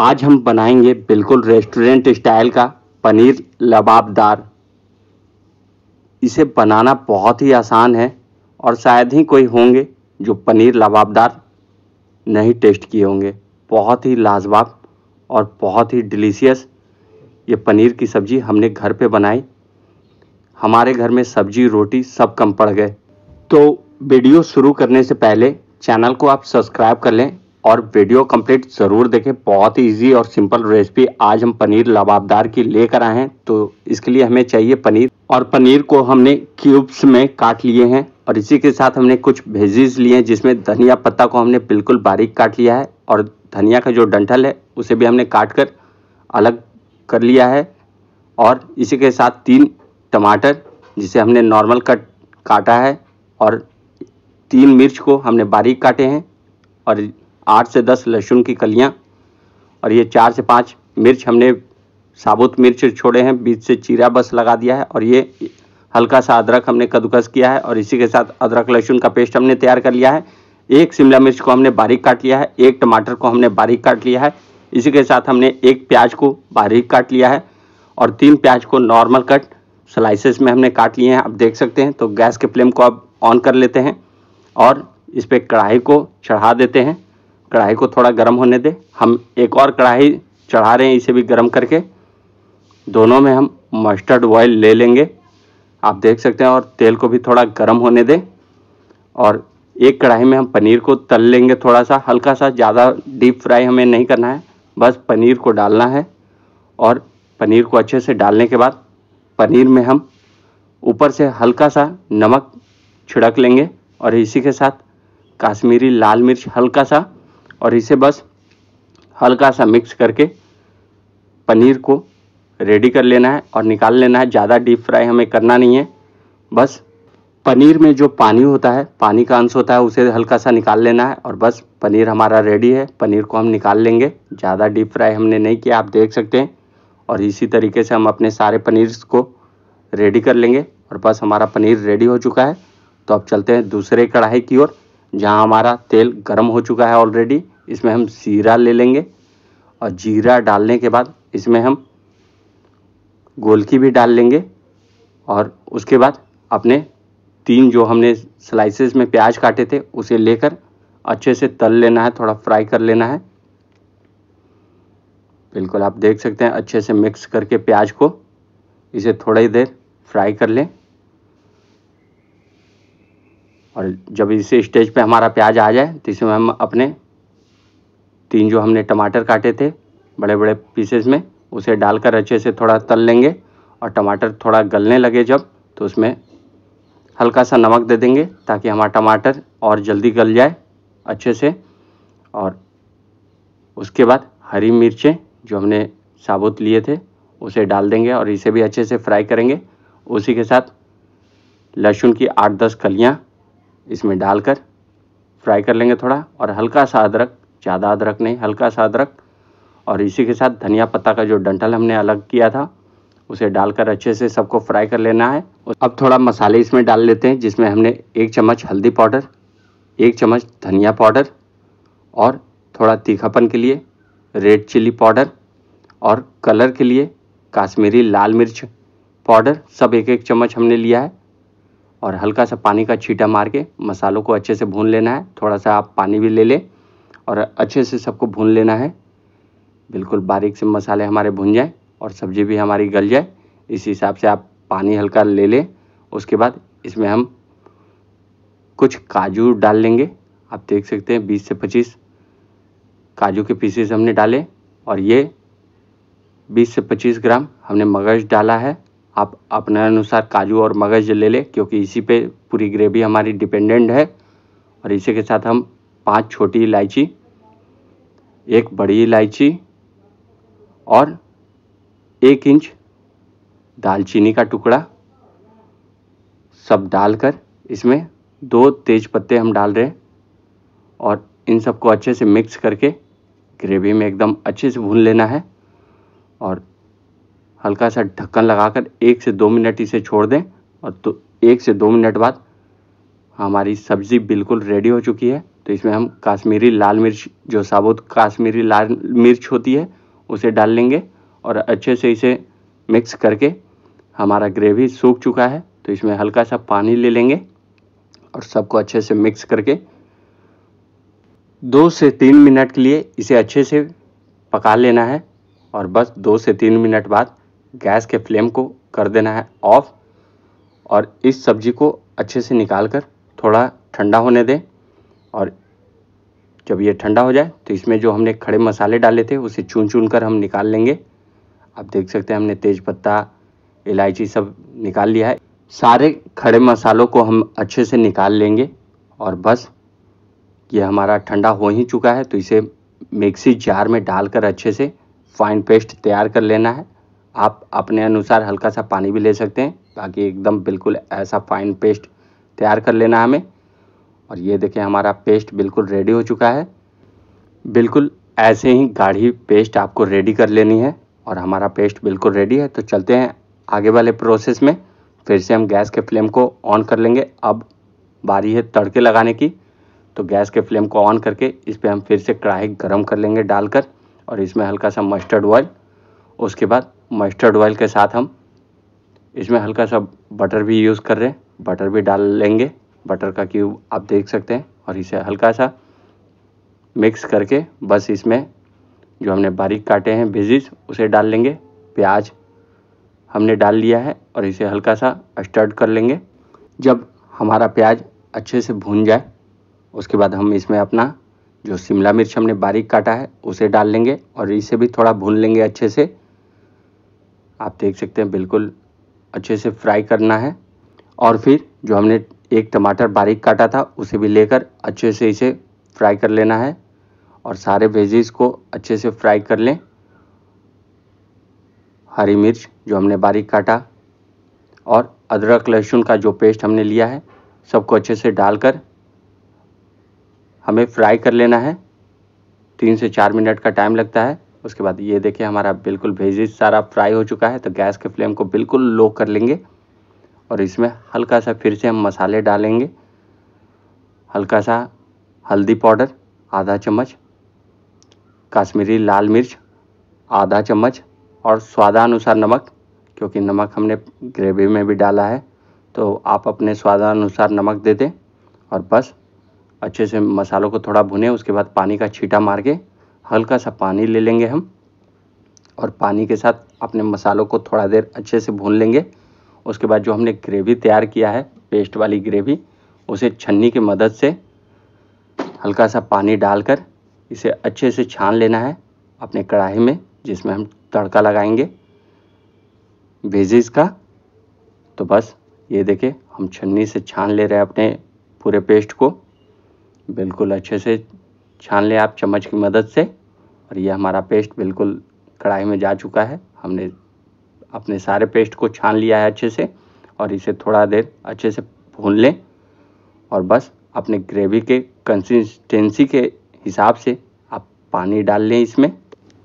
आज हम बनाएंगे बिल्कुल रेस्टोरेंट स्टाइल का पनीर लबाबदार इसे बनाना बहुत ही आसान है और शायद ही कोई होंगे जो पनीर लबाबदार नहीं टेस्ट किए होंगे बहुत ही लाजवाब और बहुत ही डिलीशियस ये पनीर की सब्ज़ी हमने घर पे बनाई हमारे घर में सब्जी रोटी सब कम पड़ गए तो वीडियो शुरू करने से पहले चैनल को आप सब्सक्राइब कर लें और वीडियो कंप्लीट ज़रूर देखें बहुत ही ईजी और सिंपल रेसिपी आज हम पनीर लबाबदार की लेकर आए हैं तो इसके लिए हमें चाहिए पनीर और पनीर को हमने क्यूब्स में काट लिए हैं और इसी के साथ हमने कुछ भेजीज लिए हैं जिसमें धनिया पत्ता को हमने बिल्कुल बारीक काट लिया है और धनिया का जो डंठल है उसे भी हमने काट कर अलग कर लिया है और इसी के साथ तीन टमाटर जिसे हमने नॉर्मल कट काटा है और तीन मिर्च को हमने बारीक काटे हैं और आठ से दस लहसुन की कलियाँ और ये चार से पाँच मिर्च हमने साबुत मिर्च छोड़े हैं बीच से चीरा बस लगा दिया है और ये हल्का सा अदरक हमने कद्दूकस किया है और इसी के साथ अदरक लहसुन का पेस्ट हमने तैयार कर लिया है एक शिमला मिर्च को हमने बारीक काट लिया है एक टमाटर को हमने बारीक काट लिया है इसी के साथ हमने एक प्याज को बारीक काट लिया है और तीन प्याज को नॉर्मल कट स्लाइसेस में हमने काट लिए हैं आप देख सकते हैं तो गैस के फ्लेम को अब ऑन कर लेते हैं और इस पर कढ़ाई को चढ़ा देते हैं कढ़ाई को थोड़ा गर्म होने दें हम एक और कढ़ाई चढ़ा रहे हैं इसे भी गर्म करके दोनों में हम मस्टर्ड ऑयल ले लेंगे आप देख सकते हैं और तेल को भी थोड़ा गर्म होने दें और एक कढ़ाई में हम पनीर को तल लेंगे थोड़ा सा हल्का सा ज़्यादा डीप फ्राई हमें नहीं करना है बस पनीर को डालना है और पनीर को अच्छे से डालने के बाद पनीर में हम ऊपर से हल्का सा नमक छिड़क लेंगे और इसी के साथ काश्मीरी लाल मिर्च हल्का सा और इसे बस हल्का सा मिक्स करके पनीर को रेडी कर लेना है और निकाल लेना है ज़्यादा डीप फ्राई हमें करना नहीं है बस पनीर में जो पानी होता है पानी का अंश होता है उसे हल्का सा निकाल लेना है और बस पनीर हमारा रेडी है पनीर को हम निकाल लेंगे ज़्यादा डीप फ्राई हमने नहीं किया आप देख सकते हैं और इसी तरीके से हम अपने सारे पनीर को रेडी कर लेंगे और बस हमारा पनीर रेडी हो चुका है तो अब चलते हैं दूसरे कढ़ाई की ओर जहाँ हमारा तेल गर्म हो चुका है ऑलरेडी इसमें हम सीरा ले लेंगे और जीरा डालने के बाद इसमें हम गोलकी भी डाल लेंगे और उसके बाद अपने तीन जो हमने स्लाइसेस में प्याज काटे थे उसे लेकर अच्छे से तल लेना है थोड़ा फ्राई कर लेना है बिल्कुल आप देख सकते हैं अच्छे से मिक्स करके प्याज को इसे थोड़ा ही देर फ्राई कर लें और जब इसे स्टेज पे हमारा प्याज आ जाए तो इसमें हम अपने तीन जो हमने टमाटर काटे थे बड़े बड़े पीसेस में उसे डालकर अच्छे से थोड़ा तल लेंगे और टमाटर थोड़ा गलने लगे जब तो उसमें हल्का सा नमक दे देंगे ताकि हमारा टमाटर और जल्दी गल जाए अच्छे से और उसके बाद हरी मिर्चें जो हमने साबुत लिए थे उसे डाल देंगे और इसे भी अच्छे से फ्राई करेंगे उसी के साथ लहसुन की आठ दस कलियाँ इसमें डालकर फ्राई कर लेंगे थोड़ा और हल्का सा अदरक ज़्यादा अदरक नहीं हल्का सा अदरक और इसी के साथ धनिया पत्ता का जो डंठल हमने अलग किया था उसे डालकर अच्छे से सबको फ्राई कर लेना है अब थोड़ा मसाले इसमें डाल लेते हैं जिसमें हमने एक चम्मच हल्दी पाउडर एक चम्मच धनिया पाउडर और थोड़ा तीखापन के लिए रेड चिली पाउडर और कलर के लिए काश्मीरी लाल मिर्च पाउडर सब एक एक चम्मच हमने लिया है और हल्का सा पानी का छीटा मार के मसालों को अच्छे से भून लेना है थोड़ा सा आप पानी भी ले लें और अच्छे से सबको भून लेना है बिल्कुल बारीक से मसाले हमारे भून जाए और सब्ज़ी भी हमारी गल जाए इस हिसाब से आप पानी हल्का ले लें उसके बाद इसमें हम कुछ काजू डाल लेंगे आप देख सकते हैं 20 से 25 काजू के पीसेस हमने डाले और ये 20 से 25 ग्राम हमने मगज डाला है आप अपने अनुसार काजू और मगज ले लें क्योंकि इसी पे पूरी ग्रेवी हमारी डिपेंडेंट है और इसी के साथ हम पांच छोटी इलायची एक बड़ी इलायची और एक इंच दालचीनी का टुकड़ा सब डालकर इसमें दो तेज पत्ते हम डाल रहे हैं और इन सबको अच्छे से मिक्स करके ग्रेवी में एकदम अच्छे से भून लेना है और हल्का सा ढक्कन लगाकर एक से दो मिनट इसे छोड़ दें और तो एक से दो मिनट बाद हमारी सब्ज़ी बिल्कुल रेडी हो चुकी है तो इसमें हम काश्मीरी लाल मिर्च जो साबुत काश्मीरी लाल मिर्च होती है उसे डाल लेंगे और अच्छे से इसे मिक्स करके हमारा ग्रेवी सूख चुका है तो इसमें हल्का सा पानी ले लेंगे और सबको अच्छे से मिक्स करके दो से तीन मिनट के लिए इसे अच्छे से पका लेना है और बस दो से तीन मिनट बाद गैस के फ्लेम को कर देना है ऑफ़ और इस सब्ज़ी को अच्छे से निकाल कर थोड़ा ठंडा होने दें और जब ये ठंडा हो जाए तो इसमें जो हमने खड़े मसाले डाले थे उसे चून चून कर हम निकाल लेंगे आप देख सकते हैं हमने तेज पत्ता इलायची सब निकाल लिया है सारे खड़े मसालों को हम अच्छे से निकाल लेंगे और बस ये हमारा ठंडा हो ही चुका है तो इसे मिक्सी जार में डालकर अच्छे से फाइन पेस्ट तैयार कर लेना है आप अपने अनुसार हल्का सा पानी भी ले सकते हैं ताकि एकदम बिल्कुल ऐसा फाइन पेस्ट तैयार कर लेना हमें और ये देखें हमारा पेस्ट बिल्कुल रेडी हो चुका है बिल्कुल ऐसे ही गाढ़ी पेस्ट आपको रेडी कर लेनी है और हमारा पेस्ट बिल्कुल रेडी है तो चलते हैं आगे वाले प्रोसेस में फिर से हम गैस के फ्लेम को ऑन कर लेंगे अब बारी है तड़के लगाने की तो गैस के फ्लेम को ऑन करके इस पर हम फिर से कढ़ाई गर्म कर लेंगे डालकर और इसमें हल्का सा मस्टर्ड ऑयल उसके बाद मस्टर्ड ऑयल के साथ हम इसमें हल्का सा बटर भी यूज़ कर रहे हैं बटर भी डाल लेंगे बटर का क्यूब आप देख सकते हैं और इसे हल्का सा मिक्स करके बस इसमें जो हमने बारीक काटे हैं बेजिस उसे डाल लेंगे प्याज हमने डाल लिया है और इसे हल्का सा स्टर्ड कर लेंगे जब हमारा प्याज अच्छे से भून जाए उसके बाद हम इसमें अपना जो शिमला मिर्च हमने बारीक काटा है उसे डाल लेंगे और इसे भी थोड़ा भून लेंगे अच्छे से आप देख सकते हैं बिल्कुल अच्छे से फ्राई करना है और फिर जो हमने एक टमाटर बारीक काटा था उसे भी लेकर अच्छे से इसे फ्राई कर लेना है और सारे वेजेस को अच्छे से फ्राई कर लें हरी मिर्च जो हमने बारीक काटा और अदरक लहसुन का जो पेस्ट हमने लिया है सबको अच्छे से डालकर हमें फ्राई कर लेना है तीन से चार मिनट का टाइम लगता है उसके बाद ये देखिए हमारा बिल्कुल भेजिस सारा फ्राई हो चुका है तो गैस के फ्लेम को बिल्कुल लो कर लेंगे और इसमें हल्का सा फिर से हम मसाले डालेंगे हल्का सा हल्दी पाउडर आधा चम्मच काश्मीरी लाल मिर्च आधा चम्मच और स्वादानुसार नमक क्योंकि नमक हमने ग्रेवी में भी डाला है तो आप अपने स्वादानुसार नमक दे दें और बस अच्छे से मसालों को थोड़ा भुने उसके बाद पानी का छीटा मार के हल्का सा पानी ले लेंगे हम और पानी के साथ अपने मसालों को थोड़ा देर अच्छे से भून लेंगे उसके बाद जो हमने ग्रेवी तैयार किया है पेस्ट वाली ग्रेवी उसे छन्नी की मदद से हल्का सा पानी डालकर इसे अच्छे से छान लेना है अपने कढ़ाई में जिसमें हम तड़का लगाएंगे वेजेस का तो बस ये देखें हम छन्नी से छान ले रहे हैं अपने पूरे पेस्ट को बिल्कुल अच्छे से छान लें आप चम्मच की मदद से और ये हमारा पेस्ट बिल्कुल कढ़ाई में जा चुका है हमने अपने सारे पेस्ट को छान लिया है अच्छे से और इसे थोड़ा देर अच्छे से भून लें और बस अपने ग्रेवी के कंसिस्टेंसी के हिसाब से आप पानी डाल लें इसमें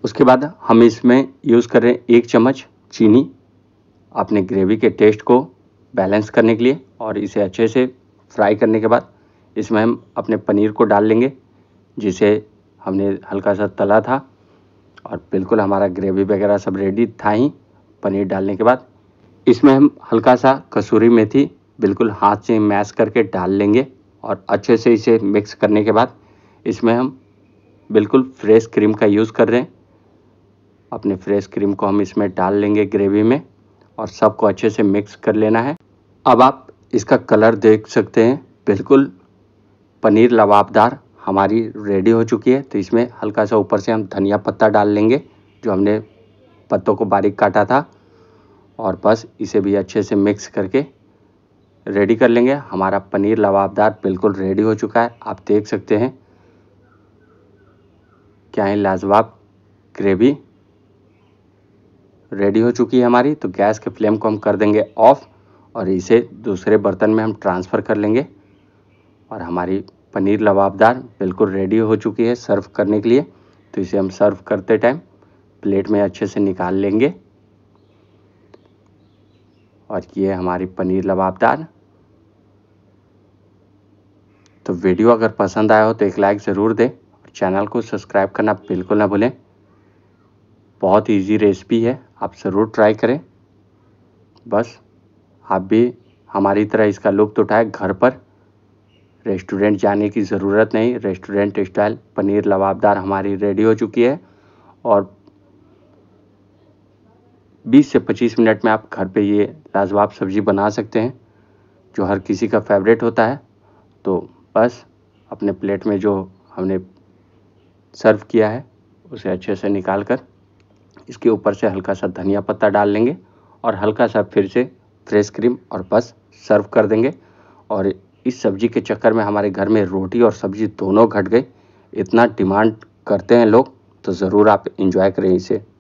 उसके बाद हम इसमें यूज़ करें एक चम्मच चीनी अपने ग्रेवी के टेस्ट को बैलेंस करने के लिए और इसे अच्छे से फ्राई करने के बाद इसमें हम अपने पनीर को डाल लेंगे जिसे हमने हल्का सा तला था और बिल्कुल हमारा ग्रेवी वगैरह सब रेडी था ही पनीर डालने के बाद इसमें हम हल्का सा कसूरी मेथी बिल्कुल हाथ से मैश करके डाल लेंगे और अच्छे से इसे मिक्स करने के बाद इसमें हम बिल्कुल फ्रेश क्रीम का यूज़ कर रहे हैं अपने फ्रेश क्रीम को हम इसमें डाल लेंगे ग्रेवी में और सबको अच्छे से मिक्स कर लेना है अब आप इसका कलर देख सकते हैं बिल्कुल पनीर लवाबदार हमारी रेडी हो चुकी है तो इसमें हल्का सा ऊपर से हम धनिया पत्ता डाल लेंगे जो हमने पत्तों को बारीक काटा था और बस इसे भी अच्छे से मिक्स करके रेडी कर लेंगे हमारा पनीर लवाबदार बिल्कुल रेडी हो चुका है आप देख सकते हैं क्या है लाजवाब ग्रेवी रेडी हो चुकी है हमारी तो गैस के फ्लेम को हम कर देंगे ऑफ़ और इसे दूसरे बर्तन में हम ट्रांसफ़र कर लेंगे और हमारी पनीर लवाबदार बिल्कुल रेडी हो चुकी है सर्व करने के लिए तो इसे हम सर्व करते टाइम प्लेट में अच्छे से निकाल लेंगे और ये हमारी पनीर लबाबदार तो वीडियो अगर पसंद आया हो तो एक लाइक ज़रूर दें और चैनल को सब्सक्राइब करना बिल्कुल ना भूलें बहुत इजी रेसिपी है आप ज़रूर ट्राई करें बस आप भी हमारी तरह इसका लुप्त उठाए घर पर रेस्टोरेंट जाने की ज़रूरत नहीं रेस्टोरेंट स्टाइल पनीर लबाबदार हमारी रेडी हो चुकी है और 20 से 25 मिनट में आप घर पे ये लाजवाब सब्ज़ी बना सकते हैं जो हर किसी का फेवरेट होता है तो बस अपने प्लेट में जो हमने सर्व किया है उसे अच्छे से निकाल कर इसके ऊपर से हल्का सा धनिया पत्ता डाल लेंगे और हल्का सा फिर से फ्रेश क्रीम और बस सर्व कर देंगे और इस सब्ज़ी के चक्कर में हमारे घर में रोटी और सब्ज़ी दोनों घट गई इतना डिमांड करते हैं लोग तो ज़रूर आप इंजॉय करें इसे